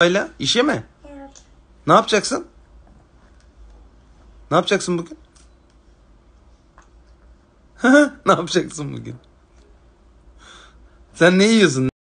Arabayla işe mi? Evet. Ne yapacaksın? Ne yapacaksın bugün? ne yapacaksın bugün? Sen ne yiyorsun?